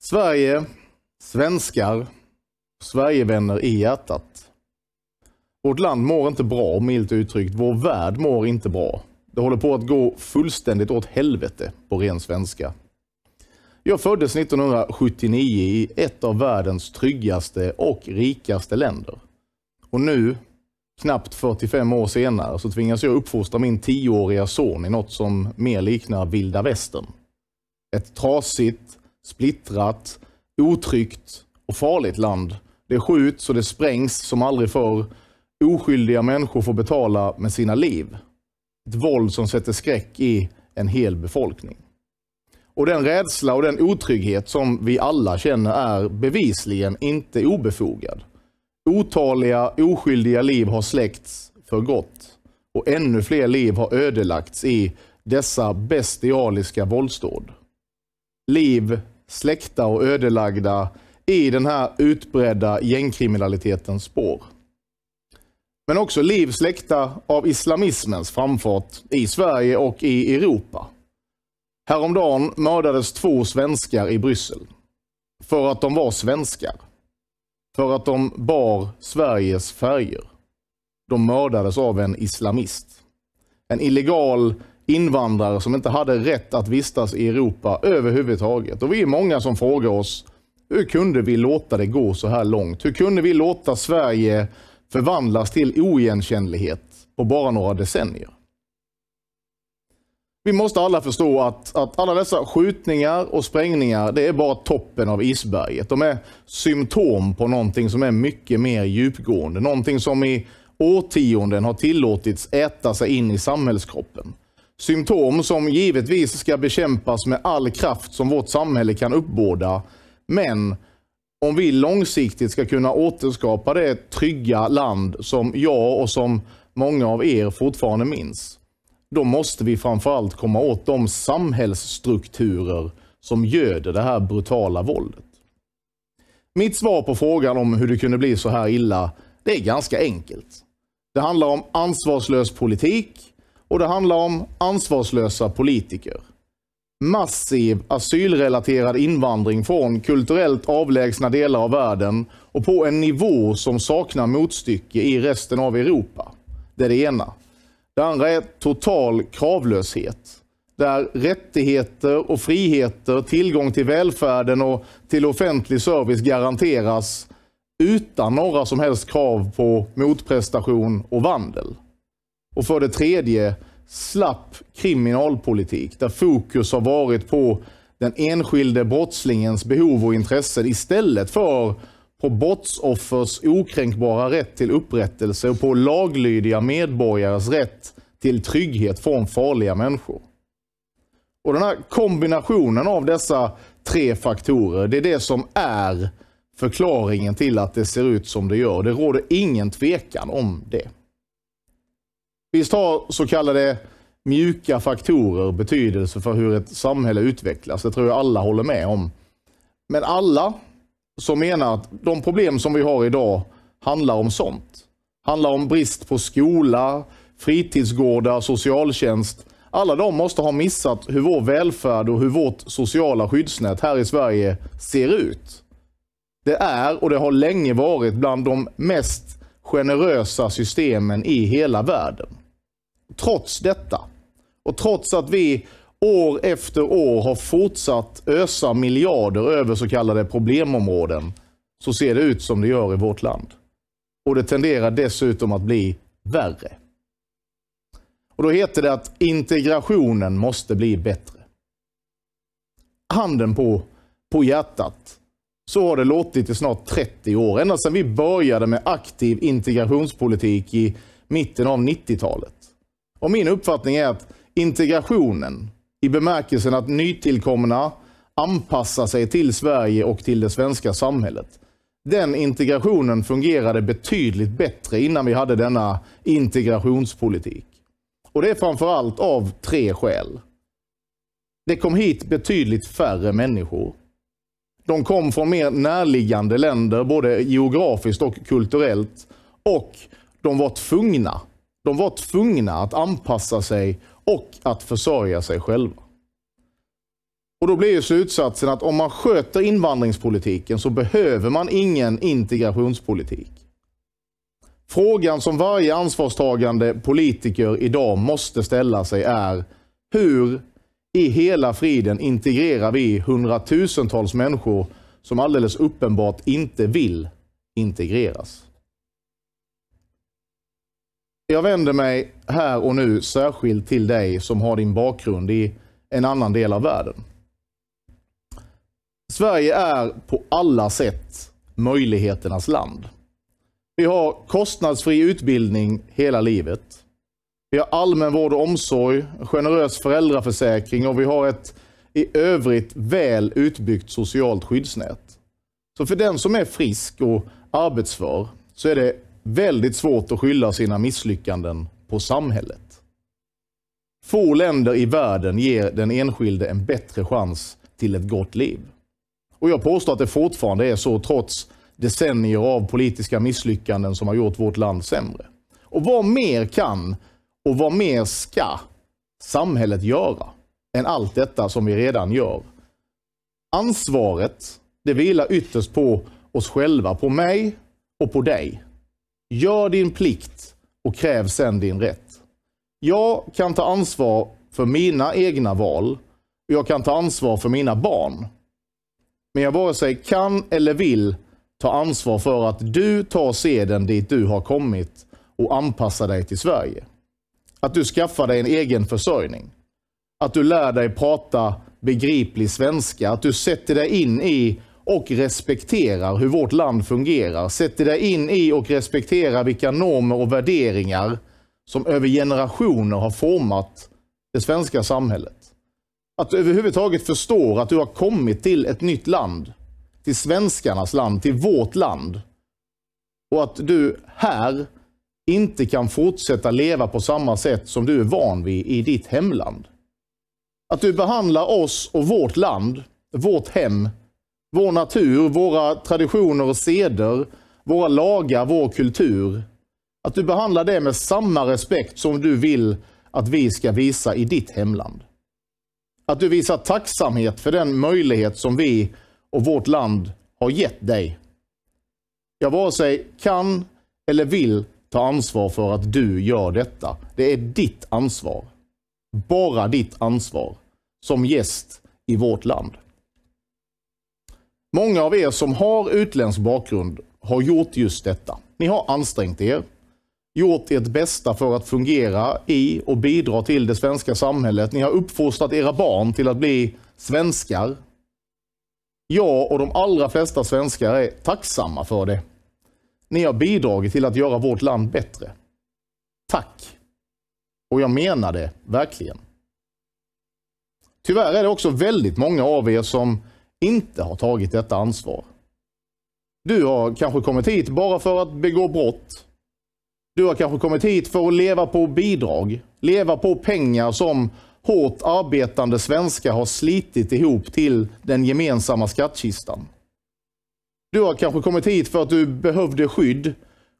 Sverige, svenskar, Sverigevänner i hjärtat. Vårt land mår inte bra, milt uttryckt. Vår värld mår inte bra. Det håller på att gå fullständigt åt helvete, på ren svenska. Jag föddes 1979 i ett av världens tryggaste och rikaste länder. Och nu, knappt 45 år senare, så tvingas jag uppfostra min 10-åriga son i något som mer liknar vilda västern. Ett trasigt, splittrat, otryggt och farligt land. Det skjuts och det sprängs som aldrig förr. Oskyldiga människor får betala med sina liv. Ett våld som sätter skräck i en hel befolkning. Och den rädsla och den otrygghet som vi alla känner är bevisligen inte obefogad. Otaliga oskyldiga liv har släckts för gott och ännu fler liv har ödelagts i dessa bestialiska våldsdåd. Liv släckta och ödelagda i den här utbredda gängkriminalitetens spår. Men också liv släckta av islamismens framfart i Sverige och i Europa. Häromdagen mördades två svenskar i Bryssel. För att de var svenskar. För att de bar Sveriges färger. De mördades av en islamist. En illegal invandrare som inte hade rätt att vistas i Europa överhuvudtaget. Och vi är många som frågar oss, hur kunde vi låta det gå så här långt? Hur kunde vi låta Sverige förvandlas till oigenkännlighet på bara några decennier? Vi måste alla förstå att, att alla dessa skjutningar och sprängningar, det är bara toppen av isberget. De är symptom på någonting som är mycket mer djupgående. Någonting som i årtionden har tillåtits äta sig in i samhällskroppen. Symptom som givetvis ska bekämpas med all kraft som vårt samhälle kan uppbåda. Men om vi långsiktigt ska kunna återskapa det trygga land som jag och som många av er fortfarande minns, då måste vi framförallt komma åt de samhällsstrukturer som göder det här brutala våldet. Mitt svar på frågan om hur det kunde bli så här illa, det är ganska enkelt. Det handlar om ansvarslös politik, och det handlar om ansvarslösa politiker. Massiv asylrelaterad invandring från kulturellt avlägsna delar av världen och på en nivå som saknar motstycke i resten av Europa. Det är det ena. Det andra är total kravlöshet där rättigheter och friheter, tillgång till välfärden och till offentlig service garanteras utan några som helst krav på motprestation och vandel. Och för det tredje, slapp kriminalpolitik där fokus har varit på den enskilde brottslingens behov och intressen istället för på brottsoffers okränkbara rätt till upprättelse och på laglydiga medborgares rätt till trygghet från farliga människor. Och Den här kombinationen av dessa tre faktorer, det är det som är förklaringen till att det ser ut som det gör. Det råder ingen tvekan om det. Visst har så kallade mjuka faktorer betydelse för hur ett samhälle utvecklas. Det tror jag alla håller med om. Men alla som menar att de problem som vi har idag handlar om sånt. Handlar om brist på skola, fritidsgårdar, socialtjänst. Alla de måste ha missat hur vår välfärd och hur vårt sociala skyddsnät här i Sverige ser ut. Det är och det har länge varit bland de mest generösa systemen i hela världen trots detta och trots att vi år efter år har fortsatt ösa miljarder över så kallade problemområden så ser det ut som det gör i vårt land. Och det tenderar dessutom att bli värre. Och Då heter det att integrationen måste bli bättre. Handen på, på hjärtat. Så har det låtit i snart 30 år. Ända sedan vi började med aktiv integrationspolitik i mitten av 90-talet. Och min uppfattning är att integrationen i bemärkelsen att nytillkomna anpassar sig till Sverige och till det svenska samhället. Den integrationen fungerade betydligt bättre innan vi hade denna integrationspolitik. Och Det är framförallt av tre skäl. Det kom hit betydligt färre människor. De kom från mer närliggande länder, både geografiskt och kulturellt. Och de var tvungna de var tvungna att anpassa sig och att försörja sig själva. Och Då blir ju slutsatsen att om man sköter invandringspolitiken så behöver man ingen integrationspolitik. Frågan som varje ansvarstagande politiker idag måste ställa sig är hur i hela friden integrerar vi hundratusentals människor som alldeles uppenbart inte vill integreras? Jag vänder mig här och nu särskilt till dig som har din bakgrund i en annan del av världen. Sverige är på alla sätt möjligheternas land. Vi har kostnadsfri utbildning hela livet. Vi har allmän vård och omsorg, generös föräldraförsäkring och vi har ett i övrigt väl utbyggt socialt skyddsnät. Så för den som är frisk och arbetsför så är det väldigt svårt att skylla sina misslyckanden på samhället. Få länder i världen ger den enskilde en bättre chans till ett gott liv. Och Jag påstår att det fortfarande är så trots decennier av politiska misslyckanden som har gjort vårt land sämre. Och vad mer kan och vad mer ska samhället göra än allt detta som vi redan gör? Ansvaret, det vilar ytterst på oss själva, på mig och på dig. Gör din plikt och kräv sedan din rätt. Jag kan ta ansvar för mina egna val. och Jag kan ta ansvar för mina barn. Men jag vare sig kan eller vill ta ansvar för att du tar seden dit du har kommit och anpassar dig till Sverige. Att du skaffar dig en egen försörjning. Att du lär dig prata begriplig svenska. Att du sätter dig in i och respekterar hur vårt land fungerar. Sätter dig in i och respekterar vilka normer och värderingar som över generationer har format det svenska samhället. Att du överhuvudtaget förstår att du har kommit till ett nytt land. Till svenskarnas land, till vårt land. Och att du här inte kan fortsätta leva på samma sätt som du är van vid i ditt hemland. Att du behandlar oss och vårt land, vårt hem, vår natur, våra traditioner och seder, våra lagar, vår kultur. Att du behandlar det med samma respekt som du vill att vi ska visa i ditt hemland. Att du visar tacksamhet för den möjlighet som vi och vårt land har gett dig. Jag vare sig kan eller vill ta ansvar för att du gör detta. Det är ditt ansvar. Bara ditt ansvar som gäst i vårt land. Många av er som har utländsk bakgrund har gjort just detta. Ni har ansträngt er, gjort ert bästa för att fungera i och bidra till det svenska samhället. Ni har uppfostrat era barn till att bli svenskar. Jag och de allra flesta svenskar är tacksamma för det. Ni har bidragit till att göra vårt land bättre. Tack! Och jag menar det verkligen. Tyvärr är det också väldigt många av er som inte har tagit detta ansvar. Du har kanske kommit hit bara för att begå brott. Du har kanske kommit hit för att leva på bidrag. Leva på pengar som hårt arbetande svenskar har slitit ihop till den gemensamma skattkistan. Du har kanske kommit hit för att du behövde skydd.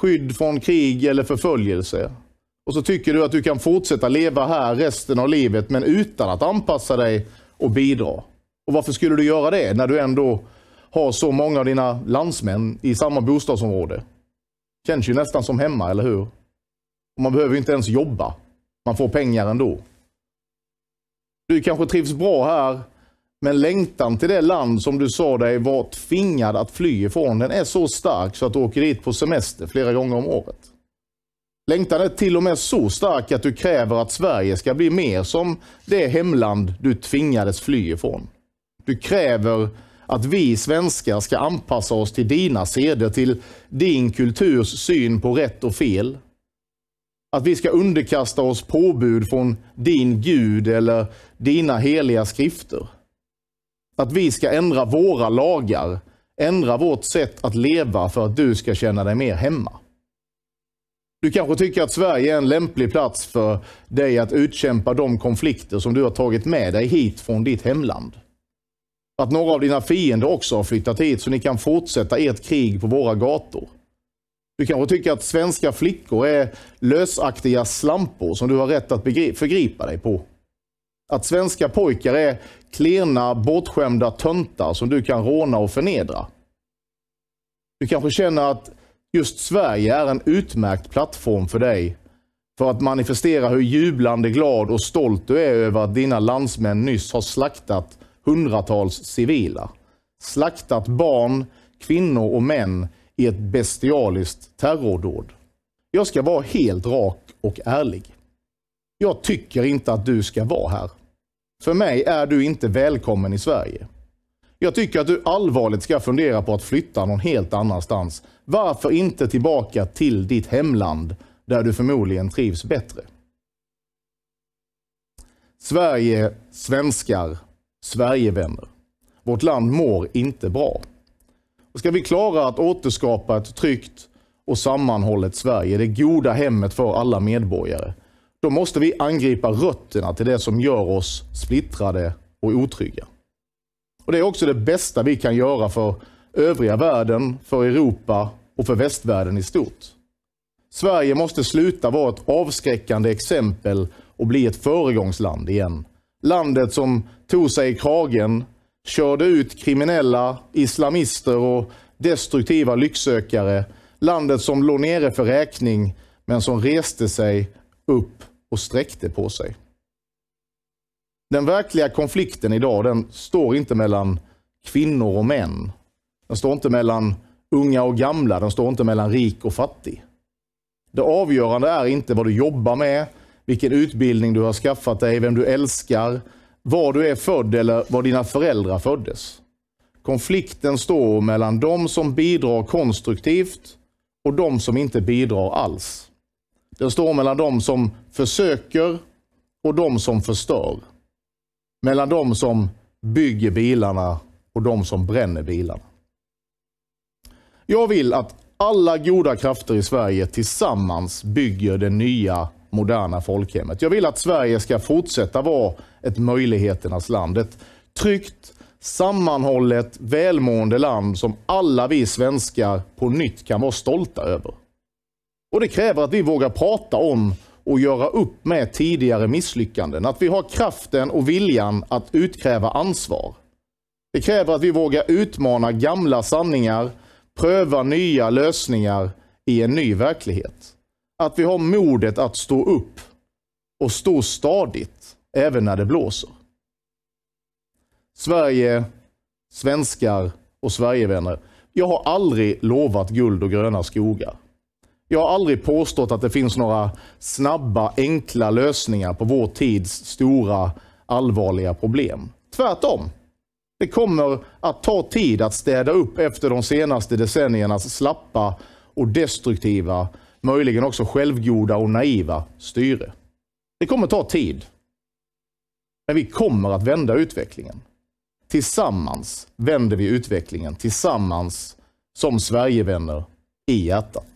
Skydd från krig eller förföljelse. Och så tycker du att du kan fortsätta leva här resten av livet men utan att anpassa dig och bidra. Och varför skulle du göra det när du ändå har så många av dina landsmän i samma bostadsområde? Känns ju nästan som hemma, eller hur? Och man behöver inte ens jobba. Man får pengar ändå. Du kanske trivs bra här, men längtan till det land som du sa dig var tvingad att fly ifrån, den är så stark så att du åker dit på semester flera gånger om året. Längtan är till och med så stark att du kräver att Sverige ska bli mer som det hemland du tvingades fly ifrån. Du kräver att vi svenskar ska anpassa oss till dina seder, till din kulturs syn på rätt och fel. Att vi ska underkasta oss påbud från din Gud eller dina heliga skrifter. Att vi ska ändra våra lagar, ändra vårt sätt att leva för att du ska känna dig mer hemma. Du kanske tycker att Sverige är en lämplig plats för dig att utkämpa de konflikter som du har tagit med dig hit från ditt hemland att några av dina fiender också har flyttat hit så ni kan fortsätta ert krig på våra gator. Du kanske tycker att svenska flickor är lösaktiga slampor som du har rätt att förgripa dig på. Att svenska pojkar är klena, bortskämda töntar som du kan råna och förnedra. Du kanske känner att just Sverige är en utmärkt plattform för dig för att manifestera hur jublande glad och stolt du är över att dina landsmän nyss har slaktat hundratals civila. Slaktat barn, kvinnor och män i ett bestialiskt terrordåd. Jag ska vara helt rak och ärlig. Jag tycker inte att du ska vara här. För mig är du inte välkommen i Sverige. Jag tycker att du allvarligt ska fundera på att flytta någon helt annanstans. Varför inte tillbaka till ditt hemland där du förmodligen trivs bättre? Sverige, svenskar, Sverigevänner. Vårt land mår inte bra. Och ska vi klara att återskapa ett tryggt och sammanhållet Sverige, det goda hemmet för alla medborgare, då måste vi angripa rötterna till det som gör oss splittrade och otrygga. Och Det är också det bästa vi kan göra för övriga världen, för Europa och för västvärlden i stort. Sverige måste sluta vara ett avskräckande exempel och bli ett föregångsland igen. Landet som tog sig i kragen, körde ut kriminella, islamister och destruktiva lycksökare. Landet som låg nere för räkning, men som reste sig upp och sträckte på sig. Den verkliga konflikten idag, den står inte mellan kvinnor och män. Den står inte mellan unga och gamla. Den står inte mellan rik och fattig. Det avgörande är inte vad du jobbar med, vilken utbildning du har skaffat dig, vem du älskar, var du är född eller var dina föräldrar föddes. Konflikten står mellan de som bidrar konstruktivt och de som inte bidrar alls. Den står mellan de som försöker och de som förstör. Mellan de som bygger bilarna och de som bränner bilarna. Jag vill att alla goda krafter i Sverige tillsammans bygger det nya moderna folkhemmet. Jag vill att Sverige ska fortsätta vara ett möjligheternas land. Ett tryggt, sammanhållet, välmående land som alla vi svenskar på nytt kan vara stolta över. Och Det kräver att vi vågar prata om och göra upp med tidigare misslyckanden. Att vi har kraften och viljan att utkräva ansvar. Det kräver att vi vågar utmana gamla sanningar, pröva nya lösningar i en ny verklighet. Att vi har modet att stå upp och stå stadigt även när det blåser. Sverige, svenskar och Sverigevänner. Jag har aldrig lovat guld och gröna skogar. Jag har aldrig påstått att det finns några snabba, enkla lösningar på vår tids stora, allvarliga problem. Tvärtom. Det kommer att ta tid att städa upp efter de senaste decenniernas slappa och destruktiva möjligen också självgoda och naiva styre. Det kommer ta tid. Men vi kommer att vända utvecklingen. Tillsammans vänder vi utvecklingen, tillsammans som Sverigevänner i hjärtat.